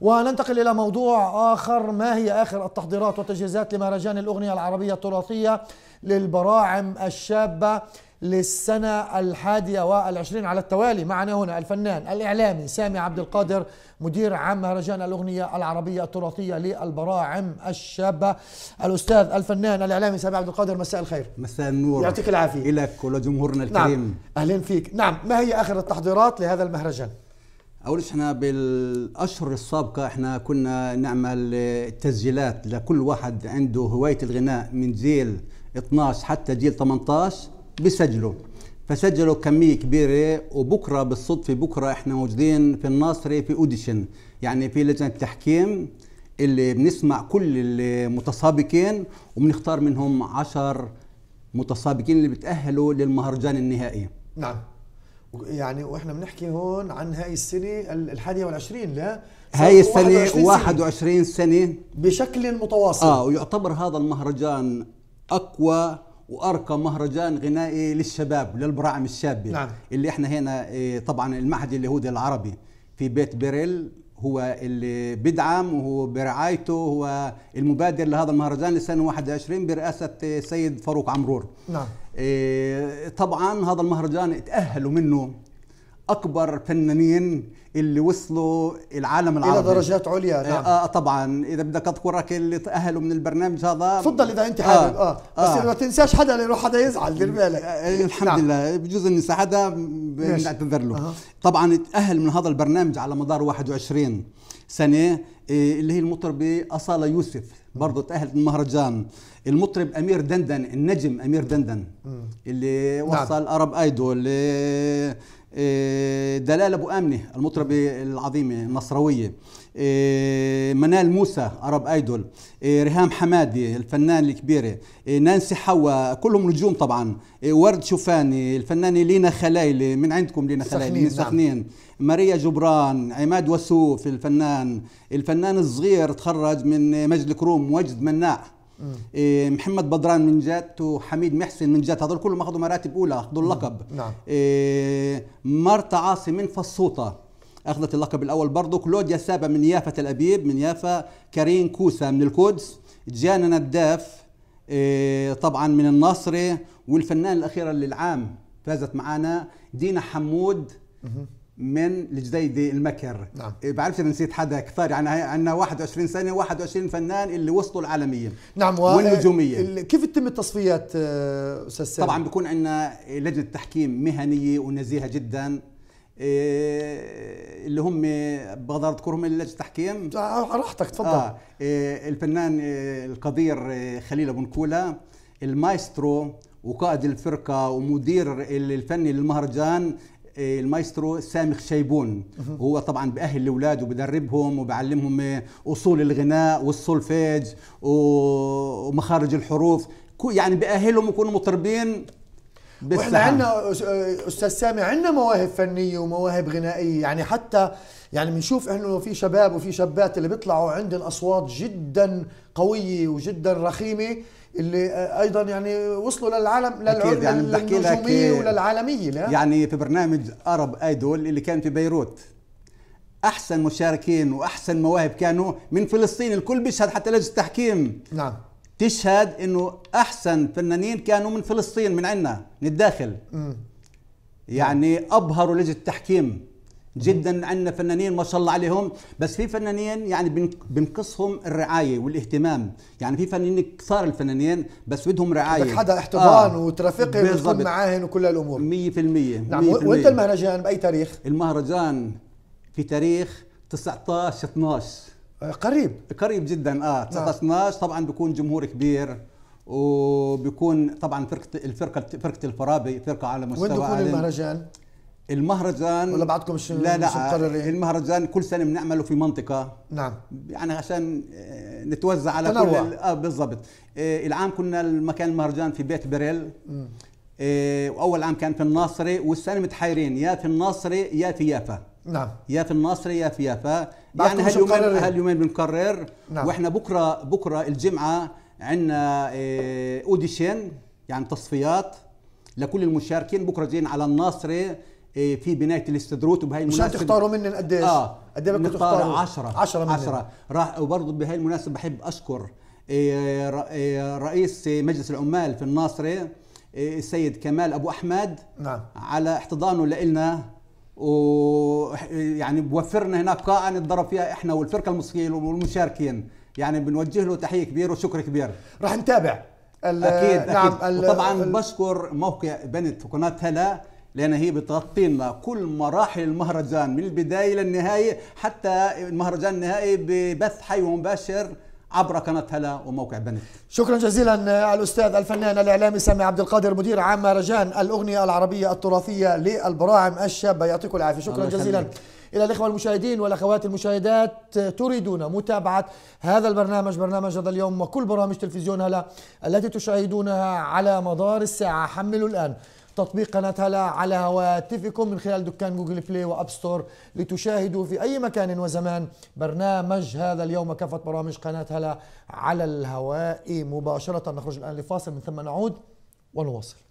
وننتقل إلى موضوع آخر ما هي آخر التحضيرات والتجهيزات لمهرجان الأغنية العربية التراثية للبراعم الشابة للسنة الحادية والعشرين على التوالي معنا هنا الفنان الإعلامي سامي عبد القادر مدير عام مهرجان الأغنية العربية التراثية للبراعم الشابة الأستاذ الفنان الإعلامي سامي عبد القادر مساء الخير مساء النور يعطيك العافية لك ولجمهورنا نعم. الكريم نعم أهلا فيك نعم ما هي آخر التحضيرات لهذا المهرجان اول احنا بالاشهر السابقه احنا كنا نعمل تسجيلات لكل واحد عنده هوايه الغناء من جيل 12 حتى جيل 18 بسجلوا فسجلوا كميه كبيره وبكره بالصدفه بكره احنا موجودين في الناصري في اوديشن يعني في لجنه تحكيم اللي بنسمع كل المتسابقين وبنختار منهم 10 متسابقين اللي بتاهلوا للمهرجان النهائي نعم يعني واحنا بنحكي هون عن هاي السنه ال 21 لا هاي السنة 21 سنة بشكل متواصل اه ويعتبر هذا المهرجان أقوى وأرقى مهرجان غنائي للشباب للبراعم الشابة نعم. اللي احنا هنا إيه، طبعا المعهد اليهودي العربي في بيت بيريل هو اللي بيدعم وهو برعايته هو المبادر لهذا المهرجان لسنه 21 برئاسه السيد فاروق عمرور نعم إيه، طبعا هذا المهرجان تاهلوا منه اكبر فنانين اللي وصلوا العالم العربي الى درجات عليا إيه، نعم. آه طبعا اذا بدك اذكرك اللي تاهلوا من البرنامج هذا تفضل اذا انت حابب آه. آه. بس بس آه. ما تنساش حدا لانه حدا يزعل دير إيه، بالك آه. الحمد نعم. لله بجوز اني حدا بنعتذر له آه. طبعا تاهل من هذا البرنامج على مدار 21 سنه إيه، اللي هي المطربه اصاله يوسف برضه تاهلت من مهرجان المطرب امير دندن النجم امير دندن اللي نعم. وصل نعم. ارب ايدول إيه، دلال ابو امنه المطربه العظيمه النصراويه إيه، منال موسى عرب ايدول إيه، ريهام حمادي الفنان الكبيره نانسي حوا كلهم نجوم طبعا ورد شوفاني الفنانه لينا خلايلي من عندكم لينا خلايلي من نعم. سخنين ماريا جبران عماد وسوف الفنان الفنان الصغير تخرج من مجد الكروم وجد مناع إيه محمد بدران من جات وحميد محسن من جات هذول كلهم اخذوا مراتب اولى اخذوا اللقب نعم إيه مرتا عاصم من فصوطه اخذت اللقب الاول برضه كلوديا سابا من يافا تل ابيب من يافا كارين كوسا من القدس جانا نداف إيه طبعا من الناصري والفنان الاخيره للعام فازت معنا دينا حمود من الجديدي المكر نعم إيه، بعرفش اذا نسيت حدا كثار يعني عندنا 21 سنه 21 فنان اللي وصلوا العالميه نعم و... والنجوميه كيف تتم التصفيات آه، استاذ سامي؟ طبعا بيكون عندنا لجنه تحكيم مهنيه ونزيهه جدا إيه، اللي هم بقدر اذكرهم لجنه التحكيم آه، آه، راحتك تفضل آه إيه، الفنان القدير خليل ابو نكولا المايسترو وقائد الفرقه ومدير الفني للمهرجان إيه، المايسترو سامخ شيبون هو طبعا بأهل الأولاد وبدربهم وبعلمهم إيه، أصول الغناء والسولفيج ومخارج الحروف يعني بأهلهم يكونوا مطربين واحنا عندنا استاذ سامي عندنا مواهب فنيه ومواهب غنائيه يعني حتى يعني بنشوف انه في شباب وفي شابات اللي بيطلعوا عندهم اصوات جدا قويه وجدا رخيمه اللي ايضا يعني وصلوا للعالم للعلم يعني للنجوميه وللعالميه لا؟ يعني في برنامج ارب ايدول اللي كان في بيروت احسن مشاركين واحسن مواهب كانوا من فلسطين الكل بيشهد حتى لجنه التحكيم نعم تشهد انه احسن فنانين كانوا من فلسطين من عندنا من الداخل م. يعني ابهروا لجنه التحكيم جدا عندنا فنانين ما شاء الله عليهم بس في فنانين يعني بنقصهم الرعايه والاهتمام يعني في فنانين كثار الفنانين بس بدهم رعايه بدك حدا آه، احتضان آه وترافقهم وتكون معاهن وكل الامور 100% نعم وانت المهرجان باي تاريخ المهرجان في تاريخ 19 12 آه، قريب قريب جدا اه 19 نعم. 12 طبعا بيكون جمهور كبير وبيكون طبعا فرقه الفرقه فرقه الفرابي فرقه على مستوى وين بيكون المهرجان؟ المهرجان ولا بعدكم مش لا لا مش المهرجان كل سنه بنعمله في منطقه نعم يعني عشان آه، نتوزع على تنوع. كل اه بالضبط آه العام كنا المكان المهرجان في بيت بريل آه واول عام كان في الناصري والسنه متحيرين يا في الناصري يا في يافا نعم يا في الناصري يا في يافا يعني هاليومين هاليومين بنكرر نعم. واحنا بكره بكره الجمعه عندنا آه اوديشن يعني تصفيات لكل المشاركين بكره جايين على الناصري إيه، في بنايه الاستدروت وبهي المناسبه مشان تختاروا قد قديش؟ اه قد ايه بدكم تختاروا؟ 10 10 10 راح وبرضه بهي المناسبه بحب اشكر إيه، إيه، رئيس مجلس العمال في الناصره السيد كمال ابو احمد نعم على احتضانه لنا يعني بوفرنا هناك قاعة نتدرب فيها احنا والفرقة الموسيقية والمشاركين يعني بنوجه له تحية كبيرة وشكر كبير راح نتابع أكيد, أكيد نعم وطبعا بشكر موقع بنت وقناة هلا لأن هي بتغطي لنا كل مراحل المهرجان من البداية للنهاية حتى المهرجان النهائي ببث حي ومباشر عبر قناة هلا وموقع بنت شكرا جزيلا الأستاذ الفنان الإعلامي سامي عبد القادر مدير عام مهرجان الأغنية العربية التراثية للبراعم الشابة يعطيكم العافية شكرا جزيلا إلى الإخوة المشاهدين والأخوات المشاهدات تريدون متابعة هذا البرنامج برنامج هذا اليوم وكل برامج تلفزيون هلا التي تشاهدونها على مدار الساعة حملوا الآن تطبيق قناة هلا على هواتفكم من خلال دكان جوجل بلاي وأب ستور لتشاهدوا في أي مكان وزمان برنامج هذا اليوم كافة برامج قناة هلا على الهواء مباشرة نخرج الآن لفاصل من ثم نعود ونواصل